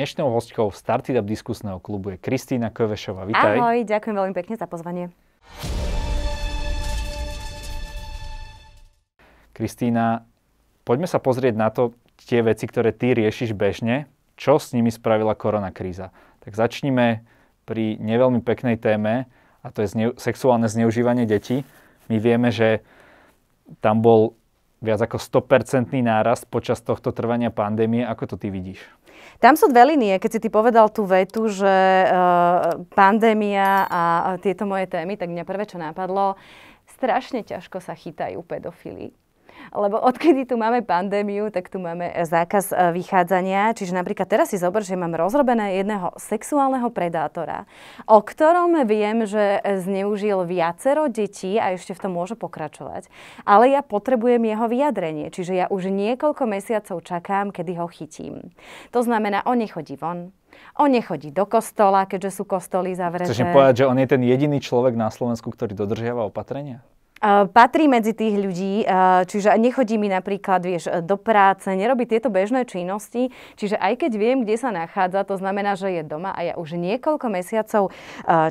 Dnešnou hostkou Startup diskusného klubu je Kristýna Kövešová. Vítaj. Ahoj, ďakujem veľmi pekne za pozvanie. Kristýna, poďme sa pozrieť na to, tie veci, ktoré ty riešiš bežne, čo s nimi spravila koronakríza. Tak začnime pri neveľmi peknej téme, a to je zne- sexuálne zneužívanie detí. My vieme, že tam bol viac ako 100% nárast počas tohto trvania pandémie. Ako to ty vidíš? Tam sú dve linie, keď si ty povedal tú vetu, že eh, pandémia a tieto moje témy, tak mňa prvé, čo napadlo, strašne ťažko sa chytajú pedofily lebo odkedy tu máme pandémiu, tak tu máme zákaz e, vychádzania. Čiže napríklad teraz si zober, že mám rozrobené jedného sexuálneho predátora, o ktorom viem, že zneužil viacero detí a ešte v tom môže pokračovať. Ale ja potrebujem jeho vyjadrenie, čiže ja už niekoľko mesiacov čakám, kedy ho chytím. To znamená, on nechodí von, on nechodí do kostola, keďže sú kostoly zavreté. Chceš povedať, že on je ten jediný človek na Slovensku, ktorý dodržiava opatrenia? Patrí medzi tých ľudí, čiže nechodí mi napríklad vieš, do práce, nerobí tieto bežné činnosti, čiže aj keď viem, kde sa nachádza, to znamená, že je doma a ja už niekoľko mesiacov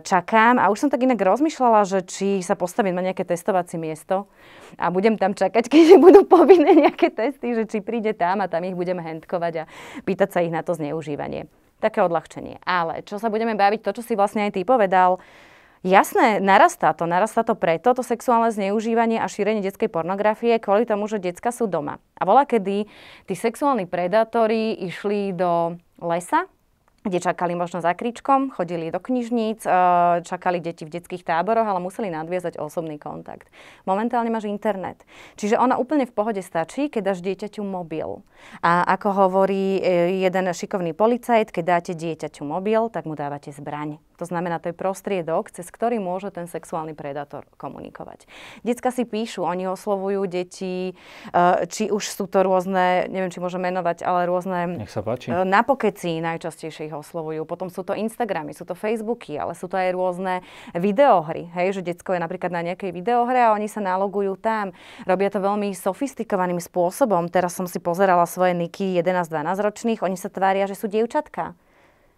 čakám a už som tak inak rozmýšľala, že či sa postavím na nejaké testovacie miesto a budem tam čakať, keď budú povinné nejaké testy, že či príde tam a tam ich budem hentkovať a pýtať sa ich na to zneužívanie také odľahčenie. Ale čo sa budeme baviť, to, čo si vlastne aj ty povedal, Jasné, narastá to. Narastá to preto, to sexuálne zneužívanie a šírenie detskej pornografie kvôli tomu, že detská sú doma. A bola, kedy tí sexuálni predátori išli do lesa, kde čakali možno za kričkom, chodili do knižníc, eh, čakali deti v detských táboroch, ale museli nadviazať osobný kontakt. Momentálne máš internet. Čiže ona úplne v pohode stačí, keď dáš dieťaťu mobil. A ako hovorí eh, jeden šikovný policajt, keď dáte dieťaťu mobil, tak mu dávate zbraň. To znamená, to je prostriedok, cez ktorý môže ten sexuálny predátor komunikovať. Detská si píšu, oni oslovujú deti, eh, či už sú to rôzne, neviem, či môžem menovať, ale rôzne... Nech sa páči. Eh, na pokeci najčastejšie ich oslovujú. Potom sú to Instagramy, sú to Facebooky, ale sú to aj rôzne videohry. Hej, že detsko je napríklad na nejakej videohre a oni sa nalogujú tam. Robia to veľmi sofistikovaným spôsobom. Teraz som si pozerala svoje niky 11-12 ročných, oni sa tvária, že sú dievčatka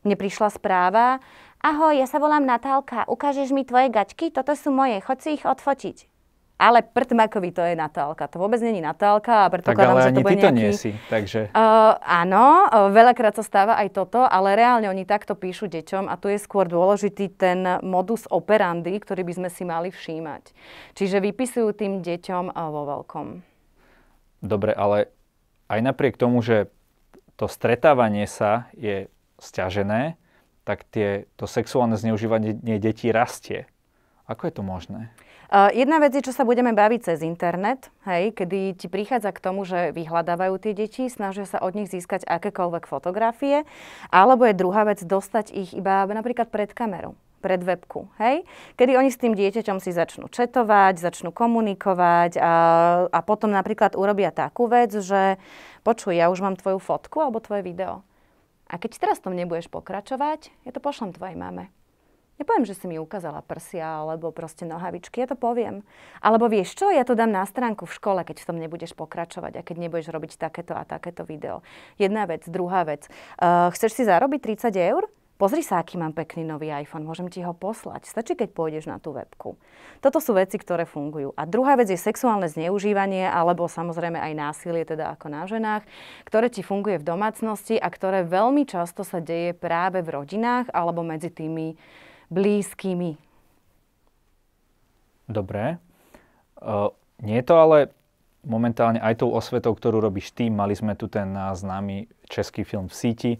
mne prišla správa ahoj, ja sa volám Natálka, ukážeš mi tvoje gačky? Toto sú moje, chod si ich odfotiť. Ale Prtmakovi to je Natálka. To vôbec není Natálka a tak, ale že to bude ty to nejaký... nie si, takže... Uh, áno, uh, veľakrát sa stáva aj toto, ale reálne oni takto píšu deťom a tu je skôr dôležitý ten modus operandi, ktorý by sme si mali všímať. Čiže vypisujú tým deťom uh, vo veľkom. Dobre, ale aj napriek tomu, že to stretávanie sa je stiažené, tak tie, to sexuálne zneužívanie detí rastie. Ako je to možné? Jedna vec je, čo sa budeme baviť cez internet, hej, kedy ti prichádza k tomu, že vyhľadávajú tie deti, snažia sa od nich získať akékoľvek fotografie, alebo je druhá vec dostať ich iba napríklad pred kameru pred webku, hej? Kedy oni s tým dieťaťom si začnú četovať, začnú komunikovať a, a potom napríklad urobia takú vec, že počuj, ja už mám tvoju fotku alebo tvoje video. A keď teraz tom nebudeš pokračovať, ja to pošlem tvojej mame. Nepoviem, že si mi ukázala prsia alebo proste nohavičky, ja to poviem. Alebo vieš čo, ja to dám na stránku v škole, keď v tom nebudeš pokračovať a keď nebudeš robiť takéto a takéto video. Jedna vec, druhá vec. Uh, chceš si zarobiť 30 eur? Pozri sa, aký mám pekný nový iPhone, môžem ti ho poslať. Stačí, keď pôjdeš na tú webku. Toto sú veci, ktoré fungujú. A druhá vec je sexuálne zneužívanie, alebo samozrejme aj násilie, teda ako na ženách, ktoré ti funguje v domácnosti a ktoré veľmi často sa deje práve v rodinách alebo medzi tými blízkymi. Dobre. Uh, nie je to ale momentálne aj tou osvetou, ktorú robíš ty. Mali sme tu ten známy český film v síti,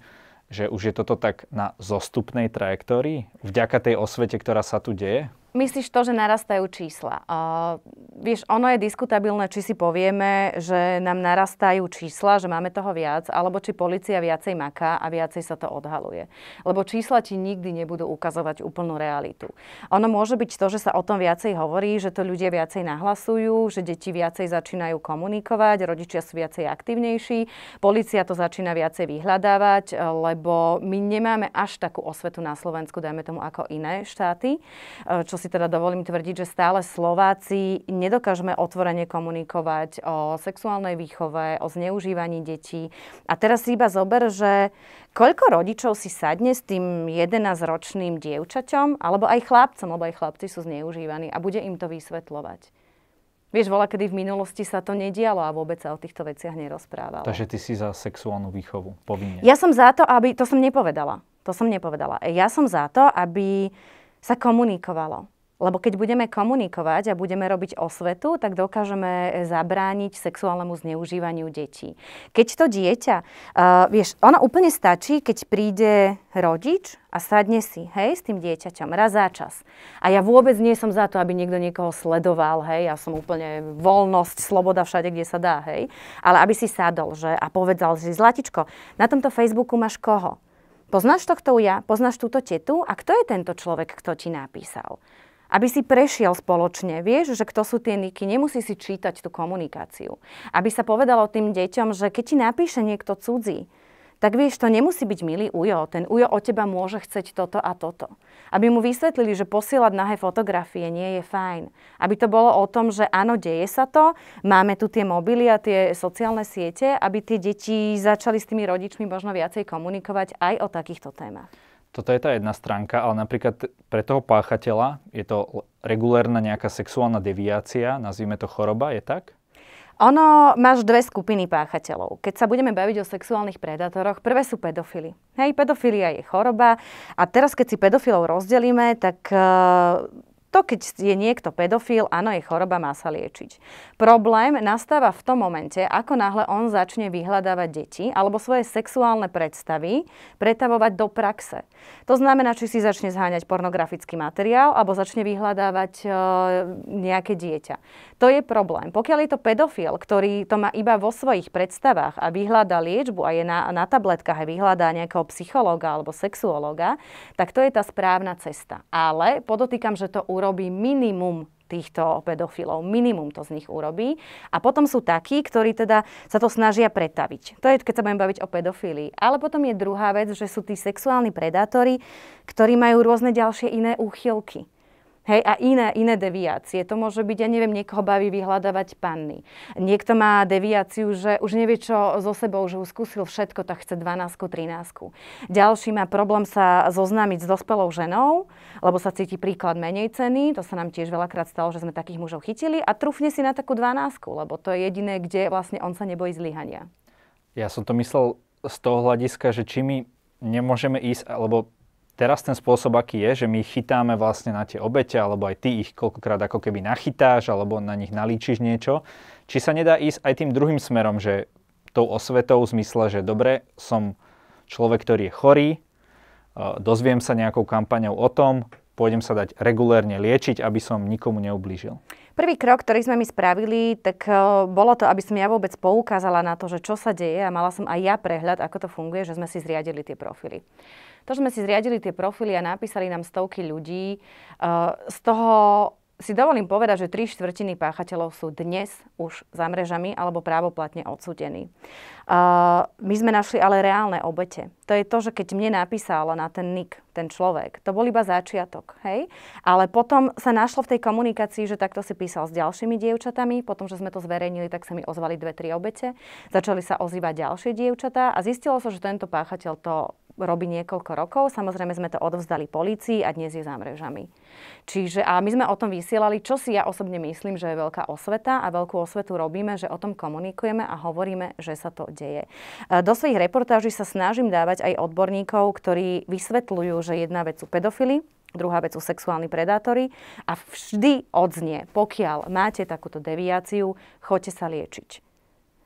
že už je toto tak na zostupnej trajektórii vďaka tej osvete, ktorá sa tu deje? Myslíš to, že narastajú čísla. Uh, vieš, ono je diskutabilné, či si povieme, že nám narastajú čísla, že máme toho viac, alebo či policia viacej maká a viacej sa to odhaluje. Lebo čísla ti nikdy nebudú ukazovať úplnú realitu. Ono môže byť to, že sa o tom viacej hovorí, že to ľudia viacej nahlasujú, že deti viacej začínajú komunikovať, rodičia sú viacej aktívnejší, policia to začína viacej vyhľadávať, lebo my nemáme až takú osvetu na Slovensku, dajme tomu, ako iné štáty, čo si teda dovolím tvrdiť, že stále Slováci nedokážeme otvorene komunikovať o sexuálnej výchove, o zneužívaní detí. A teraz si iba zober, že koľko rodičov si sadne s tým 11-ročným dievčaťom, alebo aj chlapcom, lebo aj chlapci sú zneužívaní a bude im to vysvetľovať. Vieš, voľa, kedy v minulosti sa to nedialo a vôbec sa o týchto veciach nerozprávalo. Takže ty si za sexuálnu výchovu povinne. Ja som za to, aby... To som nepovedala. To som nepovedala. Ja som za to, aby sa komunikovalo. Lebo keď budeme komunikovať a budeme robiť osvetu, tak dokážeme zabrániť sexuálnemu zneužívaniu detí. Keď to dieťa, uh, vieš, ono úplne stačí, keď príde rodič a sadne si, hej, s tým dieťaťom raz za čas. A ja vôbec nie som za to, aby niekto niekoho sledoval, hej, ja som úplne voľnosť, sloboda všade, kde sa dá, hej. Ale aby si sadol, že, a povedal že Zlatičko, na tomto Facebooku máš koho? Poznáš tohto ja, poznáš túto tetu a kto je tento človek, kto ti napísal? aby si prešiel spoločne. Vieš, že kto sú tie niky, nemusí si čítať tú komunikáciu. Aby sa povedalo tým deťom, že keď ti napíše niekto cudzí, tak vieš, to nemusí byť milý ujo. Ten ujo od teba môže chceť toto a toto. Aby mu vysvetlili, že posielať nahé fotografie nie je fajn. Aby to bolo o tom, že áno, deje sa to, máme tu tie mobily a tie sociálne siete, aby tie deti začali s tými rodičmi možno viacej komunikovať aj o takýchto témach. Toto je tá jedna stránka, ale napríklad pre toho páchateľa je to regulérna nejaká sexuálna deviácia, nazvime to choroba, je tak? Ono, máš dve skupiny páchateľov. Keď sa budeme baviť o sexuálnych predátoroch, prvé sú pedofily. Hej, pedofilia je choroba a teraz, keď si pedofilov rozdelíme, tak uh, to, keď je niekto pedofil, áno, je choroba, má sa liečiť. Problém nastáva v tom momente, ako náhle on začne vyhľadávať deti alebo svoje sexuálne predstavy pretavovať do praxe. To znamená, či si začne zháňať pornografický materiál alebo začne vyhľadávať e, nejaké dieťa. To je problém. Pokiaľ je to pedofil, ktorý to má iba vo svojich predstavách a vyhľadá liečbu a je na, na tabletkách a vyhľadá nejakého psychológa alebo sexuológa, tak to je tá správna cesta. Ale podotýkam, že to urobí urobí minimum týchto pedofilov. Minimum to z nich urobí. A potom sú takí, ktorí teda sa to snažia pretaviť. To je, keď sa budem baviť o pedofílii. Ale potom je druhá vec, že sú tí sexuálni predátori, ktorí majú rôzne ďalšie iné úchylky. Hej, a iné, iné deviácie. To môže byť, ja neviem, niekoho baví vyhľadávať panny. Niekto má deviáciu, že už nevie, čo so sebou, že už skúsil všetko, tak chce 12, 13. Ďalší má problém sa zoznámiť s dospelou ženou, lebo sa cíti príklad menej ceny. To sa nám tiež veľakrát stalo, že sme takých mužov chytili a trúfne si na takú 12, lebo to je jediné, kde vlastne on sa nebojí zlyhania. Ja som to myslel z toho hľadiska, že či my nemôžeme ísť, alebo Teraz ten spôsob, aký je, že my chytáme vlastne na tie obete, alebo aj ty ich koľkokrát ako keby nachytáš, alebo na nich nalíčiš niečo. Či sa nedá ísť aj tým druhým smerom, že tou osvetou v zmysle, že dobre, som človek, ktorý je chorý, e, dozviem sa nejakou kampaňou o tom, pôjdem sa dať regulérne liečiť, aby som nikomu neublížil. Prvý krok, ktorý sme mi spravili, tak e, bolo to, aby som ja vôbec poukázala na to, že čo sa deje a mala som aj ja prehľad, ako to funguje, že sme si zriadili tie profily. To, že sme si zriadili tie profily a napísali nám stovky ľudí, e, z toho si dovolím povedať, že tri štvrtiny páchateľov sú dnes už za mrežami alebo právoplatne odsudení. Uh, my sme našli ale reálne obete. To je to, že keď mne napísala na ten nick ten človek, to bol iba začiatok, hej? Ale potom sa našlo v tej komunikácii, že takto si písal s ďalšími dievčatami, potom, že sme to zverejnili, tak sa mi ozvali dve, tri obete, začali sa ozývať ďalšie dievčatá a zistilo sa, so, že tento páchateľ to robí niekoľko rokov. Samozrejme sme to odovzdali polícii a dnes je za mrežami. Čiže a my sme o tom vysielali, čo si ja osobne myslím, že je veľká osveta a veľkú osvetu robíme, že o tom komunikujeme a hovoríme, že sa to deje. E, do svojich reportáží sa snažím dávať aj odborníkov, ktorí vysvetľujú, že jedna vec sú pedofily, druhá vec sú sexuálni predátori a vždy odznie, pokiaľ máte takúto deviáciu, choďte sa liečiť.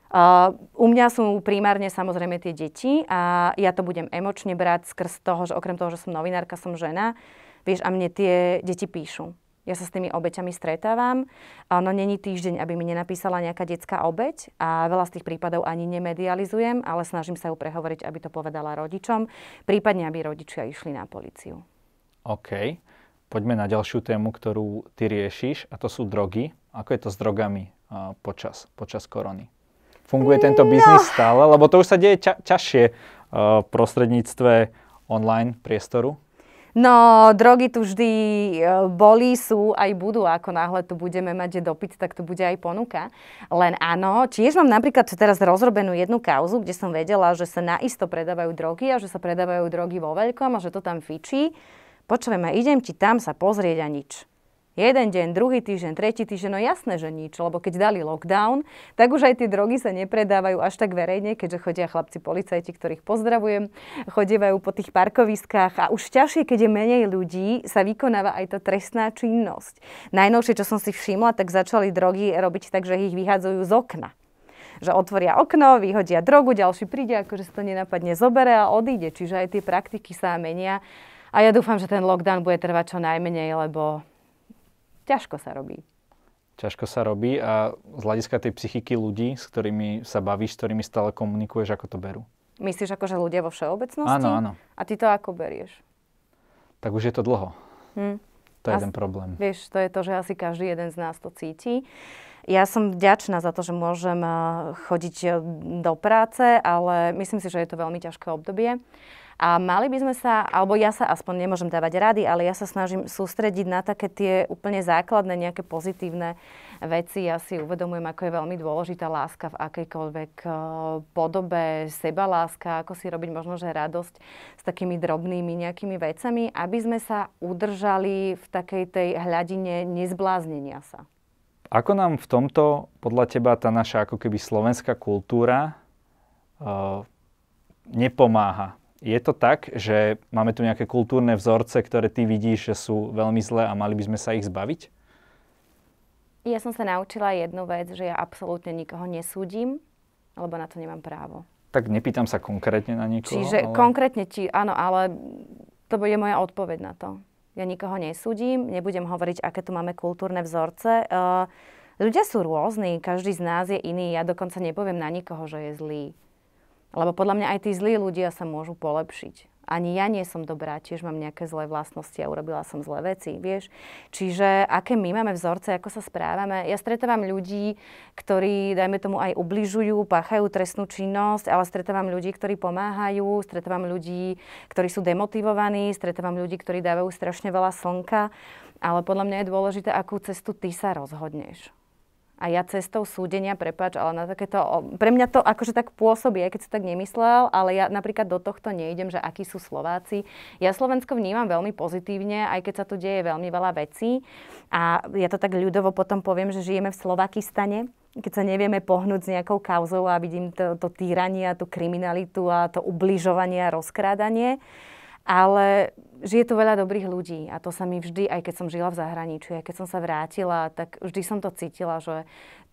Uh, u mňa sú primárne samozrejme tie deti a ja to budem emočne brať skrz toho, že okrem toho, že som novinárka, som žena, vieš, a mne tie deti píšu. Ja sa s tými obeťami stretávam. No není týždeň, aby mi nenapísala nejaká detská obeť a veľa z tých prípadov ani nemedializujem, ale snažím sa ju prehovoriť, aby to povedala rodičom, prípadne aby rodičia išli na policiu. OK. Poďme na ďalšiu tému, ktorú ty riešiš a to sú drogy. Ako je to s drogami počas, počas korony? funguje tento no. biznis no. stále? Lebo to už sa deje ča- ťažšie uh, prostredníctve online priestoru. No, drogy tu vždy e, boli, sú aj budú. Ako náhle tu budeme mať dopyt, tak tu bude aj ponuka. Len áno, tiež mám napríklad teraz rozrobenú jednu kauzu, kde som vedela, že sa naisto predávajú drogy a že sa predávajú drogy vo veľkom a že to tam fičí. Počujem, idem ti tam sa pozrieť a nič jeden deň, druhý týždeň, tretí týždeň, no jasné, že nič, lebo keď dali lockdown, tak už aj tie drogy sa nepredávajú až tak verejne, keďže chodia chlapci policajti, ktorých pozdravujem, chodievajú po tých parkoviskách a už ťažšie, keď je menej ľudí, sa vykonáva aj tá trestná činnosť. Najnovšie, čo som si všimla, tak začali drogy robiť tak, že ich vyhádzajú z okna že otvoria okno, vyhodia drogu, ďalší príde, akože sa to nenapadne zobere a odíde. Čiže aj tie praktiky sa menia. A ja dúfam, že ten lockdown bude trvať čo najmenej, lebo ťažko sa robí. Ťažko sa robí a z hľadiska tej psychiky ľudí, s ktorými sa bavíš, s ktorými stále komunikuješ, ako to berú? Myslíš ako, že ľudia vo všeobecnosti? Áno, áno. A ty to ako berieš? Tak už je to dlho. Hm. To je As, jeden problém. Vieš, to je to, že asi každý jeden z nás to cíti. Ja som vďačná za to, že môžem eh, chodiť eh, do práce, ale myslím si, že je to veľmi ťažké obdobie. A mali by sme sa, alebo ja sa aspoň nemôžem dávať rady, ale ja sa snažím sústrediť na také tie úplne základné nejaké pozitívne veci. Ja si uvedomujem, ako je veľmi dôležitá láska v akejkoľvek eh, podobe, seba láska, ako si robiť možno, že radosť s takými drobnými nejakými vecami, aby sme sa udržali v takej tej hľadine nezbláznenia sa. Ako nám v tomto, podľa teba, tá naša ako keby slovenská kultúra eh, nepomáha je to tak, že máme tu nejaké kultúrne vzorce, ktoré ty vidíš, že sú veľmi zlé a mali by sme sa ich zbaviť? Ja som sa naučila jednu vec, že ja absolútne nikoho nesúdim, lebo na to nemám právo. Tak nepýtam sa konkrétne na niekoho. Čiže ale... konkrétne ti, áno, ale to bude moja odpoveď na to. Ja nikoho nesúdim, nebudem hovoriť, aké tu máme kultúrne vzorce. Uh, ľudia sú rôzni, každý z nás je iný, ja dokonca nepoviem na nikoho, že je zlý lebo podľa mňa aj tí zlí ľudia sa môžu polepšiť. Ani ja nie som dobrá, tiež mám nejaké zlé vlastnosti a urobila som zlé veci, vieš. Čiže aké my máme vzorce, ako sa správame. Ja stretávam ľudí, ktorí, dajme tomu, aj ubližujú, páchajú trestnú činnosť, ale stretávam ľudí, ktorí pomáhajú, stretávam ľudí, ktorí sú demotivovaní, stretávam ľudí, ktorí dávajú strašne veľa slnka. Ale podľa mňa je dôležité, akú cestu ty sa rozhodneš. A ja cestou súdenia, prepač, ale na takéto, pre mňa to akože tak pôsobí, aj keď som tak nemyslel, ale ja napríklad do tohto nejdem, že akí sú Slováci. Ja Slovensko vnímam veľmi pozitívne, aj keď sa tu deje veľmi veľa vecí. A ja to tak ľudovo potom poviem, že žijeme v Slovakistane, keď sa nevieme pohnúť s nejakou kauzou a vidím to, to týranie a tú kriminalitu a to ubližovanie a rozkrádanie. Ale žije tu veľa dobrých ľudí a to sa mi vždy, aj keď som žila v zahraničí, aj keď som sa vrátila, tak vždy som to cítila, že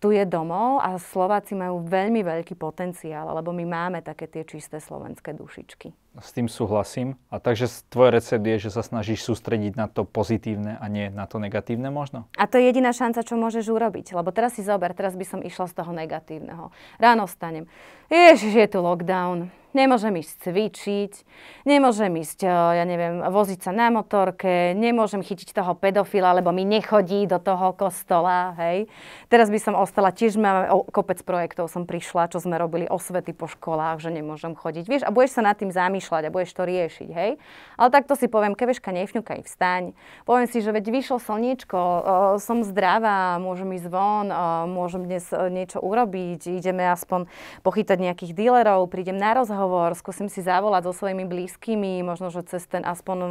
tu je domov a Slováci majú veľmi veľký potenciál, lebo my máme také tie čisté slovenské dušičky. S tým súhlasím. A takže tvoj recept je, že sa snažíš sústrediť na to pozitívne a nie na to negatívne možno? A to je jediná šanca, čo môžeš urobiť. Lebo teraz si zober, teraz by som išla z toho negatívneho. Ráno vstanem. Ježiš, je tu lockdown nemôžem ísť cvičiť, nemôžem ísť, eh, ja neviem, voziť sa na motorke, nemôžem chytiť toho pedofila, lebo mi nechodí do toho kostola, hej. Teraz by som ostala, tiež mám o, kopec projektov, som prišla, čo sme robili osvety po školách, že nemôžem chodiť, vieš, a budeš sa nad tým zamýšľať a budeš to riešiť, hej. Ale takto si poviem, keveška, nefňukaj, vstaň. Poviem si, že veď vyšlo slniečko, som zdravá, môžem ísť von, o, môžem dnes e, niečo urobiť, ideme aspoň pochytať nejakých dílerov, prídem na rozhovor, skúsim si zavolať so svojimi blízkymi, možno, že cez ten aspoň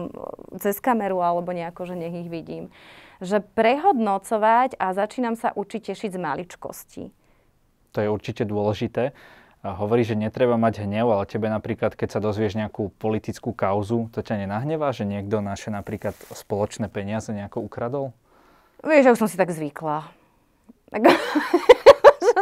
cez kameru alebo nejako, že nech ich vidím. Že prehodnocovať a začínam sa učiť tešiť z maličkosti. To je určite dôležité. Hovorí, že netreba mať hnev, ale tebe napríklad, keď sa dozvieš nejakú politickú kauzu, to ťa nenahnevá, že niekto naše napríklad spoločné peniaze nejako ukradol? Vieš, ja už som si tak zvykla. Tak...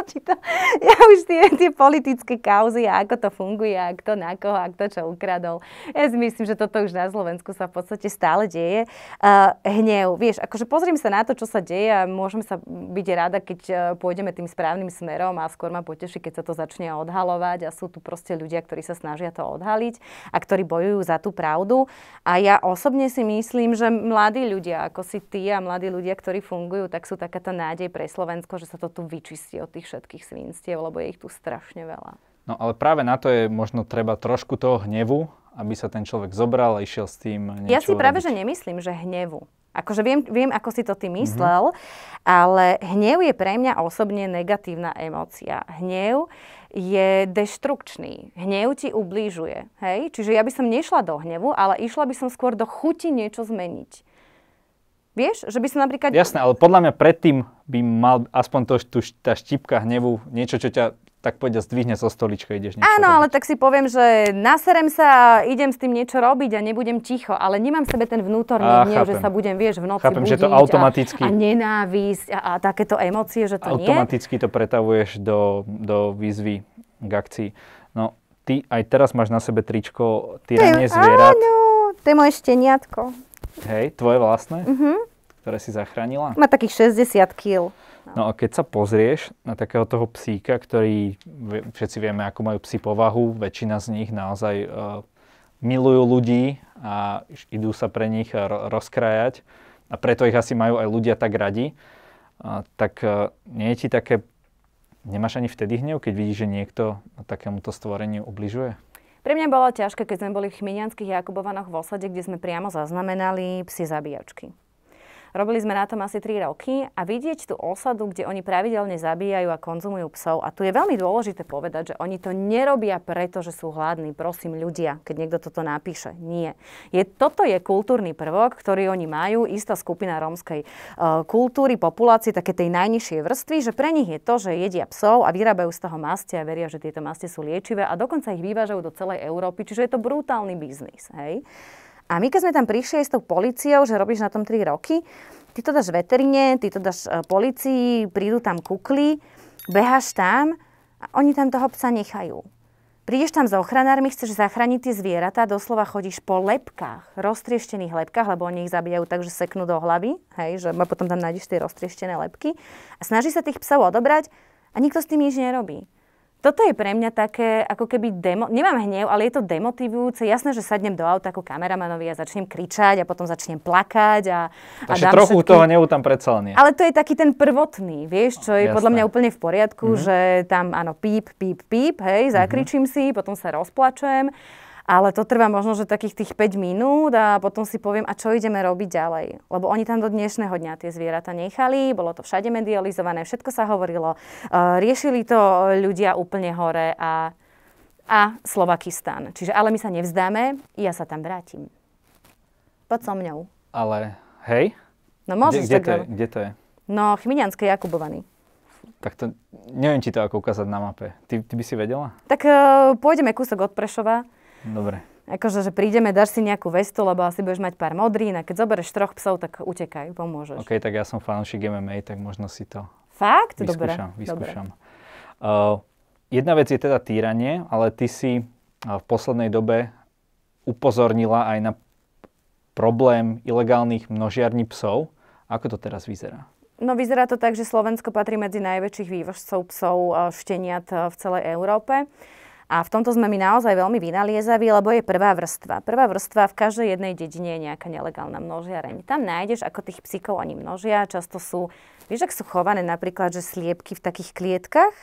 či to, ja už tie, tie politické kauzy a ako to funguje a kto na koho a kto čo ukradol. Ja si myslím, že toto už na Slovensku sa v podstate stále deje. Uh, hnev, vieš, akože pozriem sa na to, čo sa deje a môžem sa byť rada, keď e, pôjdeme tým správnym smerom a skôr ma poteší, keď sa to začne odhalovať a sú tu proste ľudia, ktorí sa snažia to odhaliť a ktorí bojujú za tú pravdu. A ja osobne si myslím, že mladí ľudia, ako si ty a mladí ľudia, ktorí fungujú, tak sú takáto nádej pre Slovensko, že sa to tu vyčistí od tých všetkých svinstiev, lebo je ich tu strašne veľa. No ale práve na to je možno treba trošku toho hnevu, aby sa ten človek zobral a išiel s tým niečo Ja si práve, robiť. že nemyslím, že hnevu. Akože viem, viem, ako si to ty mhm. myslel, mm-hmm. ale hnev je pre mňa osobne negatívna emócia. Hnev je deštrukčný. Hnev ti ublížuje. Hej? Čiže ja by som nešla do hnevu, ale išla by som skôr do chuti niečo zmeniť. Vieš, že by sa napríklad... Jasné, ale podľa mňa predtým by mal aspoň to, tu, tá štipka hnevu, niečo, čo ťa tak povedia, zdvihne zo stolička, ideš niečo Áno, robiť. ale tak si poviem, že naserem sa a idem s tým niečo robiť a nebudem ticho, ale nemám v sebe ten vnútorný a, hnev, že sa budem, vieš, v noci chápem, budiť že to automaticky... a, a nenávisť a, a takéto emócie, že to automaticky nie. to pretavuješ do, do výzvy k akcii. No, ty aj teraz máš na sebe tričko tyranie zvierat. Áno, to je moje šteniatko. Hej, tvoje vlastné? Mm-hmm. Ktoré si zachránila? Má takých 60 kg. No. no a keď sa pozrieš na takého toho psíka, ktorý, všetci vieme, ako majú psi povahu, väčšina z nich naozaj uh, milujú ľudí a idú sa pre nich ro- rozkrajať a preto ich asi majú aj ľudia tak radi, uh, tak uh, nie je ti také, nemáš ani vtedy hnev, keď vidíš, že niekto takémuto stvoreniu ubližuje? Pre mňa bola ťažké, keď sme boli v Chmienianských Jakubovanoch v osade, kde sme priamo zaznamenali psi zabíjačky. Robili sme na tom asi 3 roky a vidieť tú osadu, kde oni pravidelne zabíjajú a konzumujú psov. A tu je veľmi dôležité povedať, že oni to nerobia preto, že sú hladní. Prosím ľudia, keď niekto toto napíše. Nie. Je, toto je kultúrny prvok, ktorý oni majú, istá skupina rómskej e, kultúry, populácie, také tej najnižšej vrstvy, že pre nich je to, že jedia psov a vyrábajú z toho maste a veria, že tieto maste sú liečivé a dokonca ich vyvážajú do celej Európy. Čiže je to brutálny biznis. Hej? A my, keď sme tam prišli aj s tou policiou, že robíš na tom 3 roky, ty to dáš veterine, ty to dáš e, policii, prídu tam kukly, behaš tam a oni tam toho psa nechajú. Prídeš tam s ochranármi, chceš zachrániť tie zvieratá, doslova chodíš po lepkách, roztrieštených lepkách, lebo oni ich zabijajú tak, že seknú do hlavy, hej, že potom tam nájdeš tie roztrieštené lepky a snaží sa tých psov odobrať a nikto s tým nič nerobí toto je pre mňa také, ako keby demo, nemám hnev, ale je to demotivujúce. Jasné, že sadnem do auta ako kameramanovi a začnem kričať a potom začnem plakať a, a dám trochu všetky... toho hnevu tam predsa len nie. Ale to je taký ten prvotný, vieš, čo je Jasné. podľa mňa úplne v poriadku, mm-hmm. že tam áno, píp, píp, píp, hej, mhm. zakričím mm-hmm. si, potom sa rozplačujem. Ale to trvá možno, že takých tých 5 minút a potom si poviem, a čo ideme robiť ďalej. Lebo oni tam do dnešného dňa tie zvieratá nechali, bolo to všade medializované, všetko sa hovorilo. E, riešili to ľudia úplne hore a, a Slovakistan. Čiže ale my sa nevzdáme, ja sa tam vrátim. Poď so mňou. Ale hej? No môžeš kde, kde, to, je, kde to je? No, Chmiňanské Jakubovany. Tak to, neviem ti to ako ukázať na mape. Ty, ty by si vedela? Tak uh, pôjdeme kúsok od Prešova Dobre. Akože, že prídeme, dáš si nejakú vestu, lebo asi budeš mať pár modrín a keď zoberieš troch psov, tak utekajú, pomôžeš. OK, tak ja som fanúšik MMA, tak možno si to Fakt? vyskúšam. Dobre. vyskúšam. Dobre. Uh, jedna vec je teda týranie, ale ty si uh, v poslednej dobe upozornila aj na problém ilegálnych množiarní psov. Ako to teraz vyzerá? No vyzerá to tak, že Slovensko patrí medzi najväčších vývožcov psov uh, šteniat uh, v celej Európe. A v tomto sme my naozaj veľmi vynaliezaví, lebo je prvá vrstva. Prvá vrstva v každej jednej dedine je nejaká nelegálna množiareň. Tam nájdeš, ako tých psíkov ani množia. Často sú, vieš, ak sú chované napríklad, že sliepky v takých klietkach,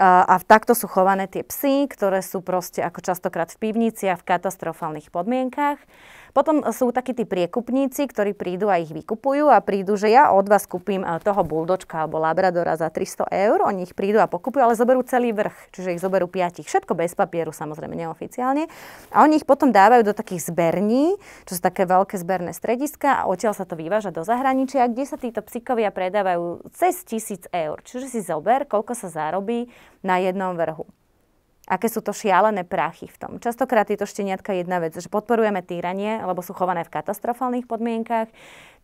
a takto sú chované tie psy, ktoré sú proste ako častokrát v pivniciach v katastrofálnych podmienkach. Potom sú takí tí priekupníci, ktorí prídu a ich vykupujú a prídu, že ja od vás kúpim eh, toho buldočka alebo labradora za 300 eur, oni ich prídu a pokupujú, ale zoberú celý vrch, čiže ich zoberú piatich, všetko bez papieru, samozrejme neoficiálne. A oni ich potom dávajú do takých zberní, čo sú také veľké zberné strediska a odtiaľ sa to vyváža do zahraničia, kde sa títo psíkovia predávajú cez 1000 eur. Čiže si zober, koľko sa zarobí na jednom vrhu aké sú to šialené prachy v tom. Častokrát je to šteniatka jedna vec, že podporujeme týranie, lebo sú chované v katastrofálnych podmienkach.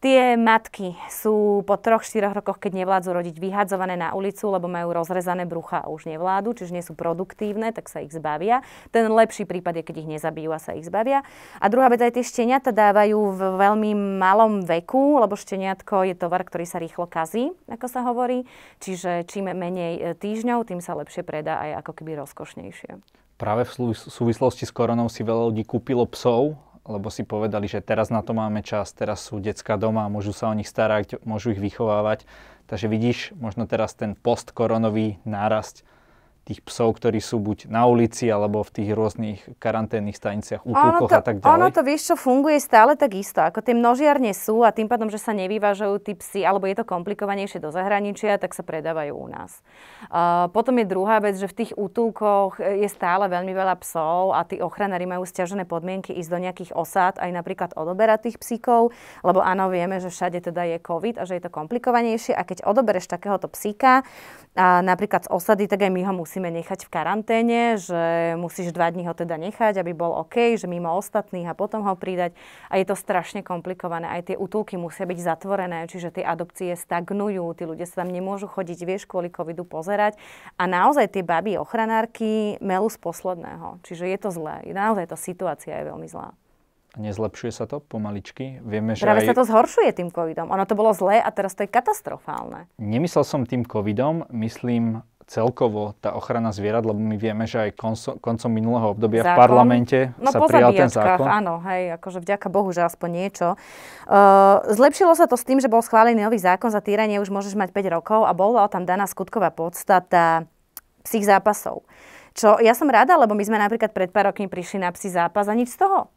Tie matky sú po 3-4 rokoch, keď nevládzu rodiť, vyhadzované na ulicu, lebo majú rozrezané brucha a už nevládu, čiže nie sú produktívne, tak sa ich zbavia. Ten lepší prípad je, keď ich nezabijú a sa ich zbavia. A druhá vec, aj tie šteniata dávajú v veľmi malom veku, lebo šteniatko je tovar, ktorý sa rýchlo kazí, ako sa hovorí. Čiže čím menej e, týždňov, tým sa lepšie predá aj ako keby rozkošnejšie. Práve v súvislosti s koronou si veľa ľudí kúpilo psov lebo si povedali, že teraz na to máme čas, teraz sú detská doma, môžu sa o nich starať, môžu ich vychovávať. Takže vidíš možno teraz ten postkoronový nárast tých psov, ktorí sú buď na ulici alebo v tých rôznych karanténnych staniciach, útulkoch to, a tak ďalej. Ono to, vieš čo, funguje stále tak isto. Ako tie množiarne sú a tým pádom, že sa nevyvážajú tí psy, alebo je to komplikovanejšie do zahraničia, tak sa predávajú u nás. Uh, potom je druhá vec, že v tých útulkoch e, je stále veľmi veľa psov a tí ochranári majú stiažené podmienky ísť do nejakých osád, aj napríklad odoberať tých psíkov, lebo áno, vieme, že všade teda je COVID a že je to komplikovanejšie a keď odobereš takéhoto psíka, a napríklad z osady, tak aj my ho musíme nechať v karanténe, že musíš dva dní ho teda nechať, aby bol OK, že mimo ostatných a potom ho pridať. A je to strašne komplikované. Aj tie útulky musia byť zatvorené, čiže tie adopcie stagnujú, tí ľudia sa tam nemôžu chodiť, vieš, kvôli covidu pozerať. A naozaj tie baby ochranárky melú z posledného. Čiže je to zlé. Naozaj tá situácia je veľmi zlá. A nezlepšuje sa to pomaličky? Vieme, že Práve aj... sa to zhoršuje tým covidom. Ono to bolo zlé a teraz to je katastrofálne. Nemyslel som tým covidom, myslím celkovo tá ochrana zvierat, lebo my vieme, že aj konso, koncom minulého obdobia zákon. v parlamente no, sa prijal ten zákon. Áno, hej, akože vďaka Bohu, že aspoň niečo. Uh, zlepšilo sa to s tým, že bol schválený nový zákon, za týranie už môžeš mať 5 rokov a bola tam daná skutková podstata psích zápasov. Čo ja som rada, lebo my sme napríklad pred pár rokmi prišli na psí zápas a nič z toho.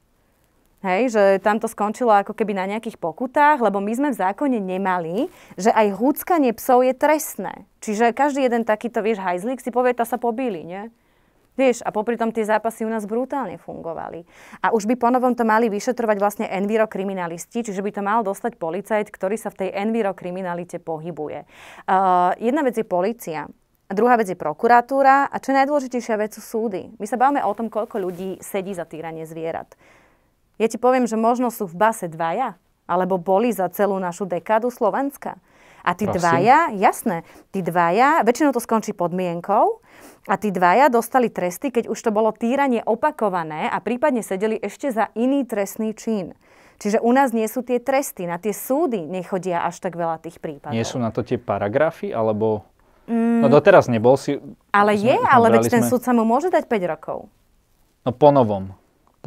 Hej, že tam to skončilo ako keby na nejakých pokutách, lebo my sme v zákone nemali, že aj húckanie psov je trestné. Čiže každý jeden takýto, vieš, hajzlík si povie, to sa pobili, nie? Vieš, a popri tom tie zápasy u nás brutálne fungovali. A už by ponovom to mali vyšetrovať vlastne envirokriminalisti, čiže by to mal dostať policajt, ktorý sa v tej envirokriminalite pohybuje. Uh, jedna vec je policia, a druhá vec je prokuratúra a čo je najdôležitejšia vec sú súdy. My sa bavíme o tom, koľko ľudí sedí za týranie zvierat. Ja ti poviem, že možno sú v base dvaja, alebo boli za celú našu dekádu Slovenska. A tí Prosím. dvaja, jasné, tí dvaja, väčšinou to skončí podmienkou, a tí dvaja dostali tresty, keď už to bolo týranie opakované a prípadne sedeli ešte za iný trestný čin. Čiže u nás nie sú tie tresty, na tie súdy nechodia až tak veľa tých prípadov. Nie sú na to tie paragrafy, alebo... Mm. No doteraz nebol si... Ale sme, je, ale veď ten súd sa mu môže dať 5 rokov. No po novom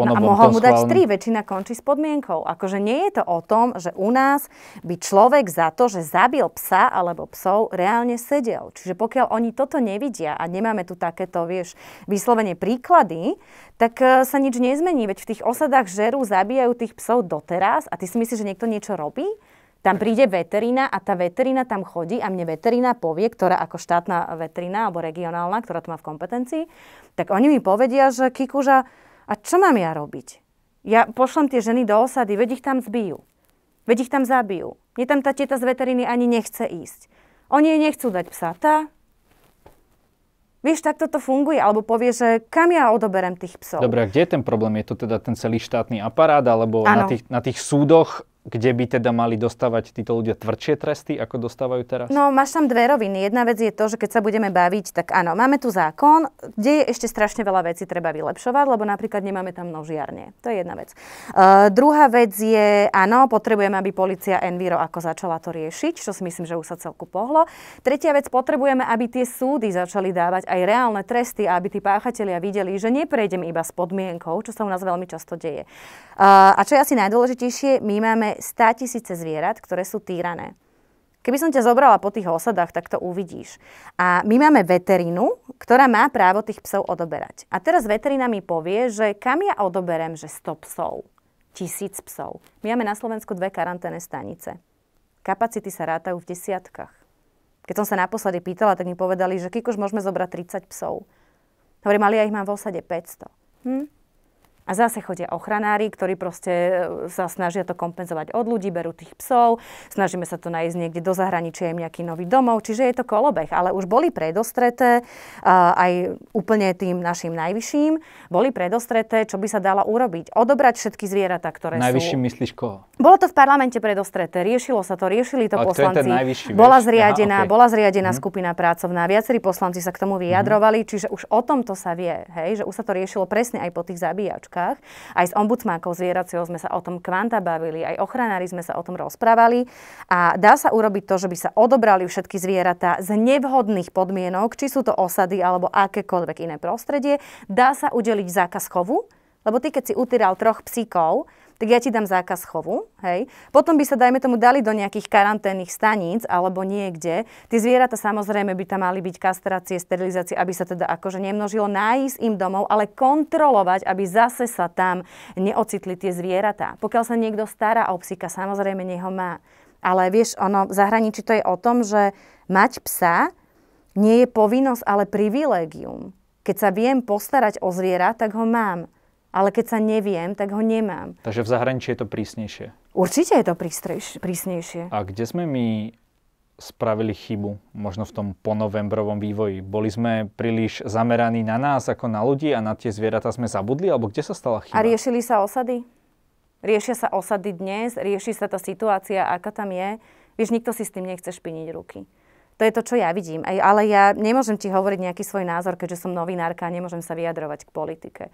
no a mohol mu dať tri, väčšina končí s podmienkou. Akože nie je to o tom, že u nás by človek za to, že zabil psa alebo psov, reálne sedel. Čiže pokiaľ oni toto nevidia a nemáme tu takéto, vieš, vyslovene príklady, tak e, sa nič nezmení. Veď v tých osadách žerú, zabíjajú tých psov doteraz a ty si myslíš, že niekto niečo robí? Tam príde veterina a tá veterina tam chodí a mne veterina povie, ktorá ako štátna veterína alebo regionálna, ktorá to má v kompetencii, tak oni mi povedia, že Kikuža, a čo mám ja robiť? Ja pošlem tie ženy do osady, veď ich tam zbijú. Veď ich tam zabijú. Nie tam tá teta z veteriny ani nechce ísť. Oni jej nechcú dať psa. Tá, Vieš, takto to funguje. Alebo povie, že kam ja odoberem tých psov. Dobre, a kde je ten problém? Je to teda ten celý štátny aparát, alebo na tých, na tých súdoch kde by teda mali dostávať títo ľudia tvrdšie tresty, ako dostávajú teraz? No, máš tam dve roviny. Jedna vec je to, že keď sa budeme baviť, tak áno, máme tu zákon, kde je ešte strašne veľa vecí treba vylepšovať, lebo napríklad nemáme tam nožiarne. To je jedna vec. Uh, druhá vec je, áno, potrebujeme, aby policia Enviro ako začala to riešiť, čo si myslím, že už sa celku pohlo. Tretia vec, potrebujeme, aby tie súdy začali dávať aj reálne tresty, aby tí páchatelia videli, že neprejdem iba s podmienkou, čo sa u nás veľmi často deje. Uh, a čo je asi najdôležitejšie, my máme máme 100 tisíce zvierat, ktoré sú týrané. Keby som ťa zobrala po tých osadách, tak to uvidíš. A my máme veterinu, ktorá má právo tých psov odoberať. A teraz veterina mi povie, že kam ja odoberem, že 100 psov, tisíc psov. My máme na Slovensku dve karanténne stanice. Kapacity sa rátajú v desiatkách. Keď som sa naposledy pýtala, tak mi povedali, že Kikoš môžeme zobrať 30 psov. Hovorím, ale ja ich mám v osade 500. Hm? A zase chodia ochranári, ktorí proste e, sa snažia to kompenzovať od ľudí, berú tých psov, snažíme sa to nájsť niekde do zahraničia, im nejaký nový domov, čiže je to kolobeh. Ale už boli predostreté e, aj úplne tým našim najvyšším, boli predostreté, čo by sa dalo urobiť. Odobrať všetky zvieratá, ktoré najvyšším sú... Najvyšším myslíš koho? Bolo to v parlamente predostreté, riešilo sa to, riešili to Ale poslanci. Je bola zriadená, Aha, okay. bola zriadená hmm skupina pracovná, viacerí poslanci sa k tomu vyjadrovali, hmm čiže už o tomto sa vie, hej, že už sa to riešilo presne aj po tých zabíjačkách otázkach. Aj s ombudsmankou zvieracieho sme sa o tom kvanta bavili, aj ochranári sme sa o tom rozprávali. A dá sa urobiť to, že by sa odobrali všetky zvieratá z nevhodných podmienok, či sú to osady alebo akékoľvek iné prostredie. Dá sa udeliť zákaz chovu, lebo ty, keď si utýral troch psíkov, tak ja ti dám zákaz chovu, hej. Potom by sa, dajme tomu, dali do nejakých karanténnych staníc alebo niekde. Tie zvieratá samozrejme by tam mali byť kastrácie, sterilizácie, aby sa teda akože nemnožilo, nájsť im domov, ale kontrolovať, aby zase sa tam neocitli tie zvieratá. Pokiaľ sa niekto stará o psíka, samozrejme neho má. Ale vieš, ono, v zahraničí to je o tom, že mať psa nie je povinnosť, ale privilégium. Keď sa viem postarať o zviera, tak ho mám. Ale keď sa neviem, tak ho nemám. Takže v zahraničí je to prísnejšie? Určite je to prísnejšie. A kde sme my spravili chybu, možno v tom ponovembrovom vývoji? Boli sme príliš zameraní na nás ako na ľudí a na tie zvieratá sme zabudli? Alebo kde sa stala chyba? A riešili sa osady? Riešia sa osady dnes, rieši sa tá situácia, aká tam je. Vieš, nikto si s tým nechce špiniť ruky. To je to, čo ja vidím. ale ja nemôžem ti hovoriť nejaký svoj názor, keďže som novinárka a nemôžem sa vyjadrovať k politike.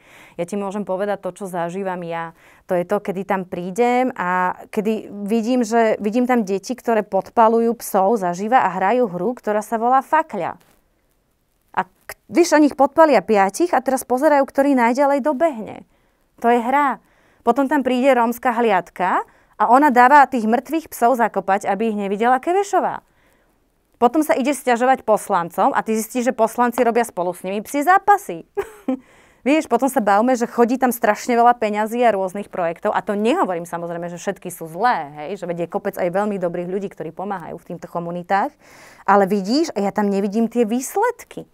Ja ti môžem povedať to, čo zažívam ja. To je to, kedy tam prídem a kedy vidím, že vidím tam deti, ktoré podpalujú psov zažíva a hrajú hru, ktorá sa volá fakľa. A vieš, o nich podpalia piatich a teraz pozerajú, ktorý najďalej dobehne. To je hra. Potom tam príde rómska hliadka a ona dáva tých mŕtvych psov zakopať, aby ich nevidela Kevešová. Potom sa ideš sťažovať poslancom a ty zistíš, že poslanci robia spolu s nimi psi zápasy. Vieš, potom sa bavme, že chodí tam strašne veľa peňazí a rôznych projektov. A to nehovorím samozrejme, že všetky sú zlé, hej, že vedie kopec aj veľmi dobrých ľudí, ktorí pomáhajú v týchto komunitách. Ale vidíš, ja tam nevidím tie výsledky.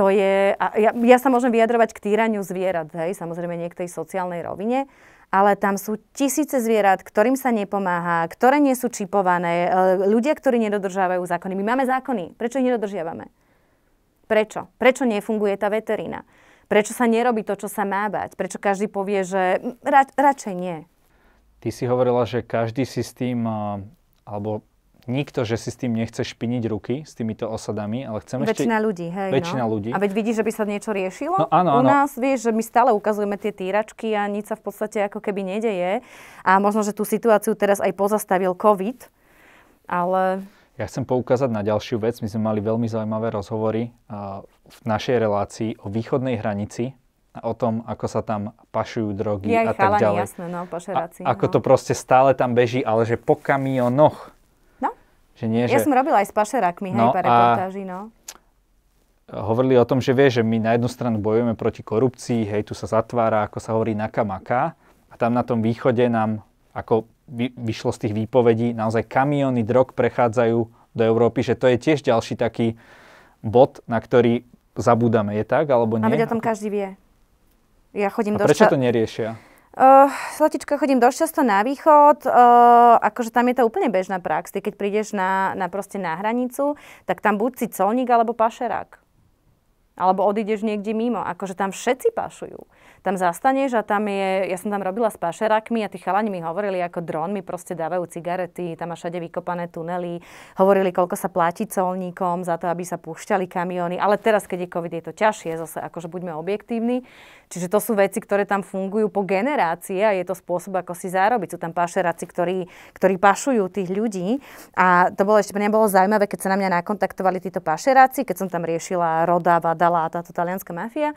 To je, a ja, ja sa môžem vyjadrovať k týraniu zvierat, hej, samozrejme nie k tej sociálnej rovine, ale tam sú tisíce zvierat, ktorým sa nepomáha, ktoré nie sú čipované, e, ľudia, ktorí nedodržiavajú zákony. My máme zákony, prečo ich nedodržiavame? Prečo? Prečo nefunguje tá veterína? Prečo sa nerobí to, čo sa má bať? Prečo každý povie, že ra- radšej nie? Ty si hovorila, že každý si s tým, e, alebo nikto, že si s tým nechce špiniť ruky, s týmito osadami, ale chceme ešte... Väčšina ľudí, hej. Väčšina no. ľudí. A veď vidíš, že by sa niečo riešilo? No, áno, áno. U nás, vieš, že my stále ukazujeme tie týračky a nič sa v podstate ako keby nedeje. A možno, že tú situáciu teraz aj pozastavil COVID, ale... Ja chcem poukázať na ďalšiu vec. My sme mali veľmi zaujímavé rozhovory v našej relácii o východnej hranici a o tom, ako sa tam pašujú drogy ja a tak chalani, ďalej. Jasné, no, pašeráci, a, no. Ako to proste stále tam beží, ale že po kamionoch. Že nie, ja že... som robila aj s pašerákmi, no, hej, pár reportáži, no. Hovorili o tom, že vie, že my na jednu stranu bojujeme proti korupcii, hej, tu sa zatvára, ako sa hovorí, nakamaka. A tam na tom východe nám, ako vy, vyšlo z tých výpovedí, naozaj kamiony drog prechádzajú do Európy, že to je tiež ďalší taký bod, na ktorý zabúdame. Je tak, alebo nie? A veď o tom každý vie. Ja chodím a do prečo šta- to neriešia? Uh, eh, Slatička, chodím dosť často na východ, uh, akože tam je to úplne bežná prax. Ty keď prídeš na, na proste na hranicu, tak tam buď si colník alebo pašerák. Alebo odídeš niekde mimo, akože tam všetci pašujú tam zastaneš a tam je, ja som tam robila s pašerakmi a tí chalani mi hovorili, ako dron mi proste dávajú cigarety, tam má všade vykopané tunely, hovorili, koľko sa platí colníkom za to, aby sa púšťali kamiony, ale teraz, keď je COVID, je to ťažšie, zase akože buďme objektívni. Čiže to sú veci, ktoré tam fungujú po generácii a je to spôsob, ako si zarobiť. Sú tam pašeráci, ktorí, ktorí pašujú tých ľudí. A to bolo ešte pre mňa bolo zaujímavé, keď sa na mňa nakontaktovali títo pašeráci, keď som tam riešila Roda, Vadala, táto talianská mafia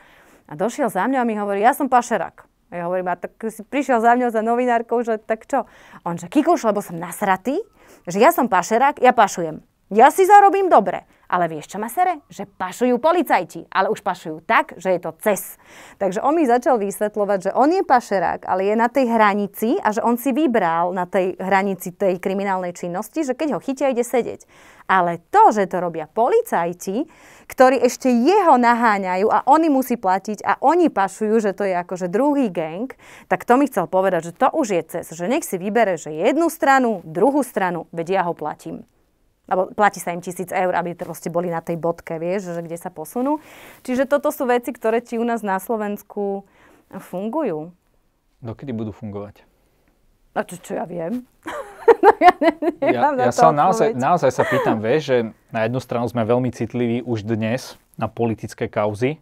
a došiel za mňa a mi hovorí, ja som pašerak. A ja hovorím, a tak si prišiel za mňou, za novinárkou, že tak čo? On, že Kikuš, lebo som nasratý, že ja som pašerák, ja pašujem. Ja si zarobím dobre. Ale vieš čo ma sere? Že pašujú policajti, ale už pašujú tak, že je to cez. Takže on mi začal vysvetľovať, že on je pašerák, ale je na tej hranici a že on si vybral na tej hranici tej kriminálnej činnosti, že keď ho chytia, ide sedieť. Ale to, že to robia policajti, ktorí ešte jeho naháňajú a oni musí platiť a oni pašujú, že to je akože druhý gang, tak to mi chcel povedať, že to už je cez, že nech si vybere, že jednu stranu, druhú stranu, veď ja ho platím alebo platí sa im tisíc eur, aby proste boli na tej bodke, vieš, že kde sa posunú. Čiže toto sú veci, ktoré ti u nás na Slovensku fungujú. Dokedy no, budú fungovať? A čo, čo ja viem? no ja ja, ja sa naozaj, naozaj sa pýtam, vieš, že na jednu stranu sme veľmi citliví už dnes na politické kauzy.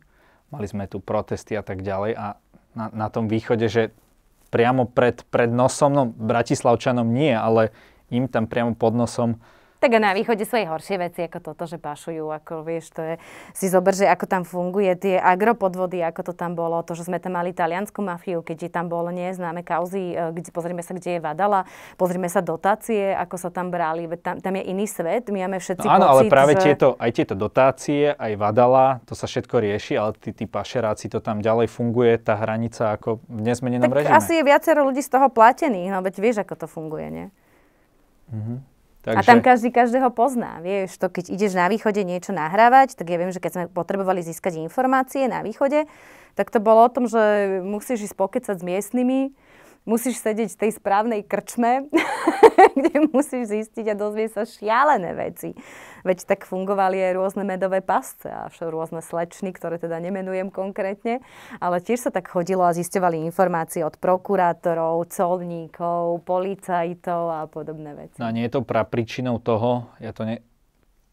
Mali sme tu protesty a tak ďalej a na, na tom východe, že priamo pred, pred nosom, no Bratislavčanom nie, ale im tam priamo pod nosom tak a na východe sú aj horšie veci ako toto, že pašujú, ako vieš, to je, si zober, že ako tam funguje tie agropodvody, ako to tam bolo, to, že sme tam mali taliansku mafiu, keďže tam bolo neznáme kauzy, e, kde, pozrieme sa, kde je Vadala, pozrieme sa dotácie, ako sa tam brali, tam, tam je iný svet, my máme všetci no, áno, pocit, ale práve že... tieto, aj tieto dotácie, aj Vadala, to sa všetko rieši, ale tí, tí pašeráci, to tam ďalej funguje, tá hranica ako v nezmenenom režime. asi je viacero ľudí z toho platených, no veď vieš, ako to funguje, nie? Mm-hmm. Takže... A tam každý každého pozná, vieš, to keď ideš na východe niečo nahrávať, tak ja viem, že keď sme potrebovali získať informácie na východe, tak to bolo o tom, že musíš ísť pokecať s miestnymi, musíš sedieť v tej správnej krčme, kde musíš zistiť a dozvieť sa šialené veci. Veď tak fungovali aj rôzne medové pasce a všetko rôzne slečny, ktoré teda nemenujem konkrétne, ale tiež sa tak chodilo a zistovali informácie od prokurátorov, colníkov, policajtov a podobné veci. No a nie je to príčinou toho, ja to ne,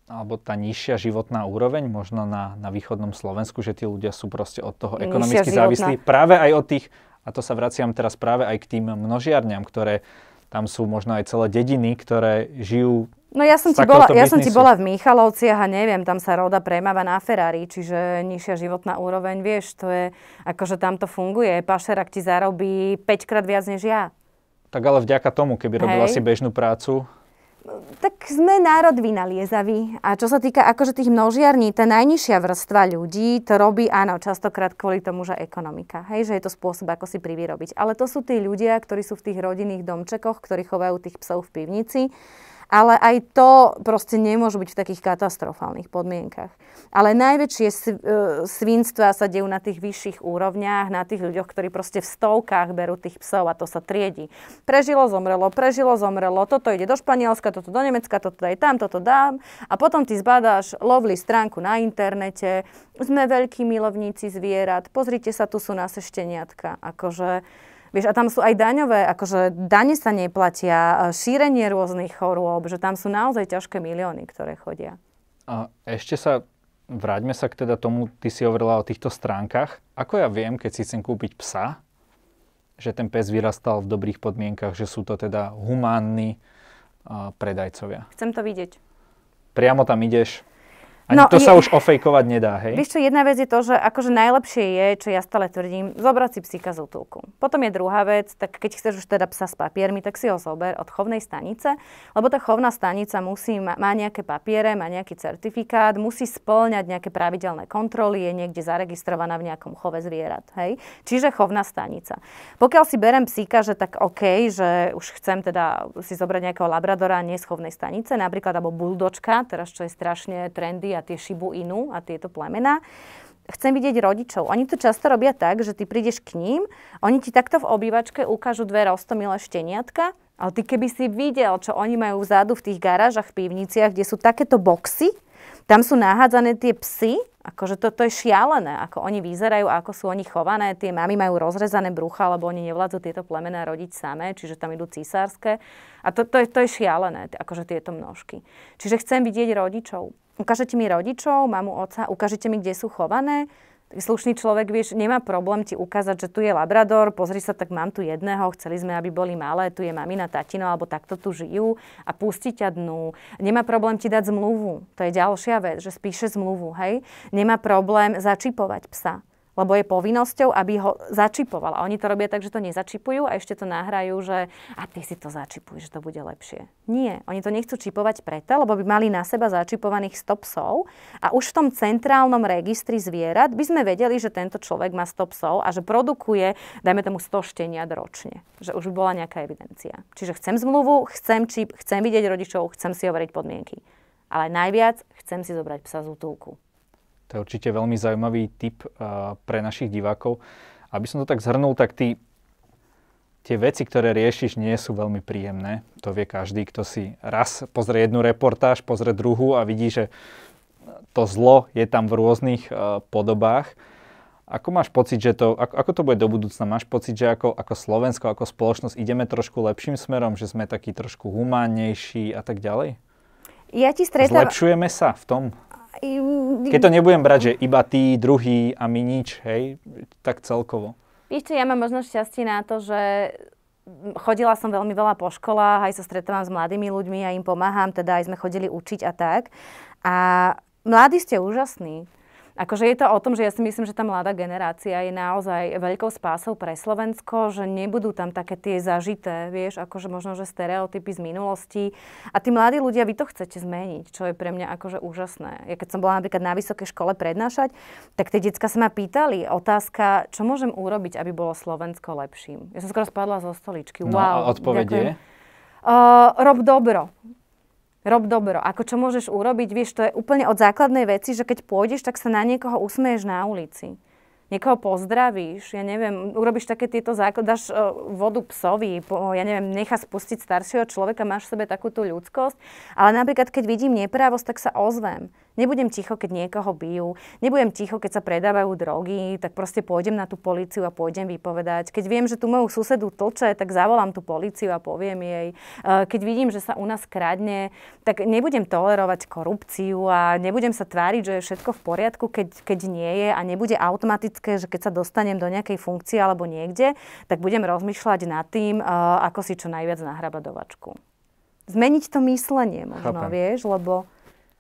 alebo tá nižšia životná úroveň možno na, na východnom Slovensku, že tí ľudia sú proste od toho ekonomicky nižšia závislí. Životná. Práve aj od tých a to sa vraciam teraz práve aj k tým množiarniam, ktoré tam sú možno aj celé dediny, ktoré žijú No ja som, ti bola, ja som ti bola v Michalovciach a neviem, tam sa roda premáva na Ferrari, čiže nižšia životná úroveň, vieš, to je, akože tam to funguje. Pašerak ti zarobí 5 krát viac než ja. Tak ale vďaka tomu, keby robila Hej. si bežnú prácu, tak sme národ vynaliezavý. A čo sa týka akože tých množiarní, tá najnižšia vrstva ľudí to robí, áno, častokrát kvôli tomu, že ekonomika. Hej, že je to spôsob, ako si privyrobiť. Ale to sú tí ľudia, ktorí sú v tých rodinných domčekoch, ktorí chovajú tých psov v pivnici ale aj to proste nemôže byť v takých katastrofálnych podmienkach. Ale najväčšie e, svinstva sa dejú na tých vyšších úrovniach, na tých ľuďoch, ktorí proste v stovkách berú tých psov a to sa triedi. Prežilo, zomrelo, prežilo, zomrelo, toto ide do Španielska, toto do Nemecka, toto aj tam, toto dám. A potom ty zbadáš lovli stránku na internete, sme veľkí milovníci zvierat, pozrite sa, tu sú nás ešteniatka. Akože Vieš, a tam sú aj daňové, akože dane sa neplatia, e, šírenie rôznych chorôb, že tam sú naozaj ťažké milióny, ktoré chodia. A ešte sa vráťme sa k teda tomu, ty si hovorila o týchto stránkach. Ako ja viem, keď si chcem kúpiť psa, že ten pes vyrastal v dobrých podmienkach, že sú to teda humánni predajcovia? Chcem to vidieť. Priamo tam ideš, ani no, to sa je, už ofejkovať nedá, hej? Vieš čo, jedna vec je to, že akože najlepšie je, čo ja stále tvrdím, zobrať si psíka z útulku. Potom je druhá vec, tak keď chceš už teda psa s papiermi, tak si ho zober od chovnej stanice, lebo tá chovná stanica musí, má, má nejaké papiere, má nejaký certifikát, musí spĺňať nejaké pravidelné kontroly, je niekde zaregistrovaná v nejakom chove zvierat, hej? Čiže chovná stanica. Pokiaľ si berem psíka, že tak OK, že už chcem teda si zobrať nejakého labradora chovnej stanice, napríklad alebo buldočka, teraz čo je strašne trendy a tie šibu inú a tieto plemená chcem vidieť rodičov. Oni to často robia tak, že ty prídeš k ním, oni ti takto v obývačke ukážu dve rostomilé šteniatka, ale ty keby si videl, čo oni majú vzadu v tých garážach, v pivniciach, kde sú takéto boxy, tam sú nahádzané tie psy, akože toto to je šialené, ako oni vyzerajú, ako sú oni chované, tie mami majú rozrezané brucha, lebo oni nevládzu tieto plemená rodiť samé, čiže tam idú císárske. A to, to, je, to je šialené, akože tieto množky. Čiže chcem vidieť rodičov ukážete mi rodičov, mamu, oca, ukážete mi, kde sú chované, slušný človek, vieš, nemá problém ti ukázať, že tu je Labrador, pozri sa, tak mám tu jedného, chceli sme, aby boli malé, tu je mamina, tatino, alebo takto tu žijú a pustiť ťa dnu. Nemá problém ti dať zmluvu, to je ďalšia vec, že spíše zmluvu, hej. Nemá problém začipovať psa lebo je povinnosťou, aby ho začipovala. Oni to robia tak, že to nezačipujú a ešte to nahrajú, že a ty si to začipuj, že to bude lepšie. Nie, oni to nechcú čipovať preto, lebo by mali na seba začipovaných 100 psov a už v tom centrálnom registri zvierat by sme vedeli, že tento človek má 100 psov a že produkuje, dajme tomu 100 šteniat ročne. Že už by bola nejaká evidencia. Čiže chcem zmluvu, chcem čip, chcem vidieť rodičov, chcem si overiť podmienky. Ale najviac chcem si zobrať psa z útulku. To je určite veľmi zaujímavý tip eh, pre našich divákov. Aby som to tak zhrnul, tak ty, tie veci, ktoré riešiš, nie sú veľmi príjemné. To vie každý, kto si raz pozrie jednu reportáž, pozrie druhú a vidí, že to zlo je tam v rôznych eh, podobách. Ako máš pocit, že to, ako, ako to bude do budúcna? Máš pocit, že ako, ako Slovensko, ako spoločnosť ideme trošku lepším smerom, že sme takí trošku humánnejší a tak ďalej? Ja ti stretám... Zlepšujeme sa v tom? Keď to nebudem brať, že iba ty, druhý a my nič, hej, tak celkovo. Víš čo, ja mám možno šťastie na to, že chodila som veľmi veľa po školách, aj sa stretávam s mladými ľuďmi a im pomáham, teda aj sme chodili učiť a tak. A mladí ste úžasní. Akože je to o tom, že ja si myslím, že tá mladá generácia je naozaj veľkou spásou pre Slovensko, že nebudú tam také tie zažité, vieš, akože možno, že stereotypy z minulosti. A tí mladí ľudia, vy to chcete zmeniť, čo je pre mňa akože úžasné. Ja keď som bola napríklad na vysokej škole prednášať, tak tie detská sa ma pýtali, otázka, čo môžem urobiť, aby bolo Slovensko lepším. Ja som skoro spadla zo stoličky. No a odpovedie? Uh, rob dobro rob dobro. Ako čo môžeš urobiť, vieš, to je úplne od základnej veci, že keď pôjdeš, tak sa na niekoho usmeješ na ulici. Niekoho pozdravíš, ja neviem, urobíš také tieto základy, dáš e, vodu psovi, ja neviem, nechá spustiť staršieho človeka, máš v sebe takúto ľudskosť. Ale napríklad, keď vidím neprávosť, tak sa ozvem. Nebudem ticho, keď niekoho bijú, nebudem ticho, keď sa predávajú drogy, tak proste pôjdem na tú políciu a pôjdem vypovedať. Keď viem, že tu moju susedu tlče, tak zavolám tú políciu a poviem jej. E, keď vidím, že sa u nás kradne, tak nebudem tolerovať korupciu a nebudem sa tváriť, že je všetko v poriadku, keď, keď nie je a nebude automatické, že keď sa dostanem do nejakej funkcie alebo niekde, tak budem rozmýšľať nad tým, e, ako si čo najviac nahrabať dovačku. zmeniť to myslenie možno, Chápem. vieš, lebo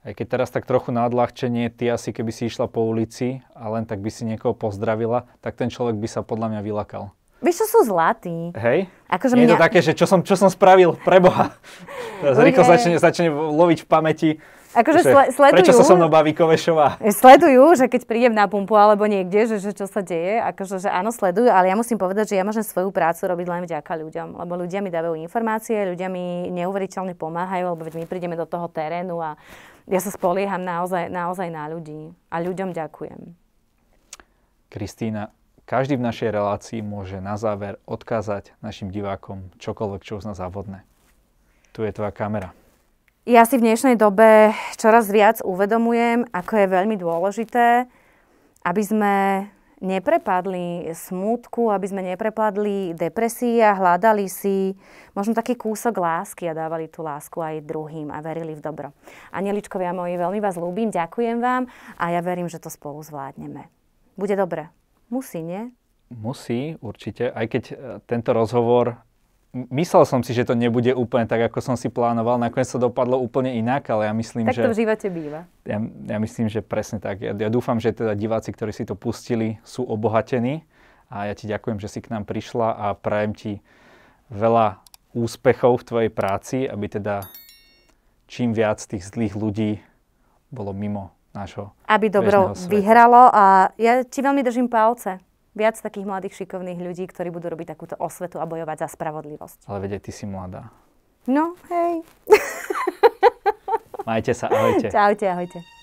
aj keď teraz tak trochu na odľahčenie, ty asi keby si išla po ulici a len tak by si niekoho pozdravila, tak ten človek by sa podľa mňa vylakal. Vieš, čo sú zlatí. Hej? Akože Nie mňa... je to také, že čo som, čo som spravil, preboha. Teraz rýchlo začne, začne loviť v pamäti. Akože že, sle- sledujú, prečo sa so mnou baví Kovešová? Sledujú, že keď prídem na pumpu alebo niekde, že, že čo sa deje, akože že áno, sledujú, ale ja musím povedať, že ja môžem svoju prácu robiť len vďaka ľuďom, lebo ľudia mi dávajú informácie, ľudia mi neuveriteľne pomáhajú, lebo my prídeme do toho terénu a ja sa spolieham naozaj, naozaj na ľudí a ľuďom ďakujem. Kristína, každý v našej relácii môže na záver odkázať našim divákom čokoľvek, čo uzná závodné. Tu je tvoja kamera. Ja si v dnešnej dobe čoraz viac uvedomujem, ako je veľmi dôležité, aby sme neprepadli smutku, aby sme neprepadli depresii a hľadali si možno taký kúsok lásky a dávali tú lásku aj druhým a verili v dobro. Aneličkovia moji, veľmi vás ľúbim, ďakujem vám a ja verím, že to spolu zvládneme. Bude dobre. Musí, nie? Musí, určite. Aj keď e, tento rozhovor myslel som si, že to nebude úplne tak, ako som si plánoval. Nakoniec to dopadlo úplne inak, ale ja myslím, tak že... Tak to v živote býva. Ja, ja myslím, že presne tak. Ja, ja dúfam, že teda diváci, ktorí si to pustili, sú obohatení. A ja ti ďakujem, že si k nám prišla a prajem ti veľa úspechov v tvojej práci, aby teda čím viac tých zlých ľudí bolo mimo nášho Aby dobro vyhralo a ja ti veľmi držím palce viac takých mladých šikovných ľudí, ktorí budú robiť takúto osvetu a bojovať za spravodlivosť. Ale vedieť, ty si mladá. No, hej. Majte sa, ahojte. Čaute, ahojte.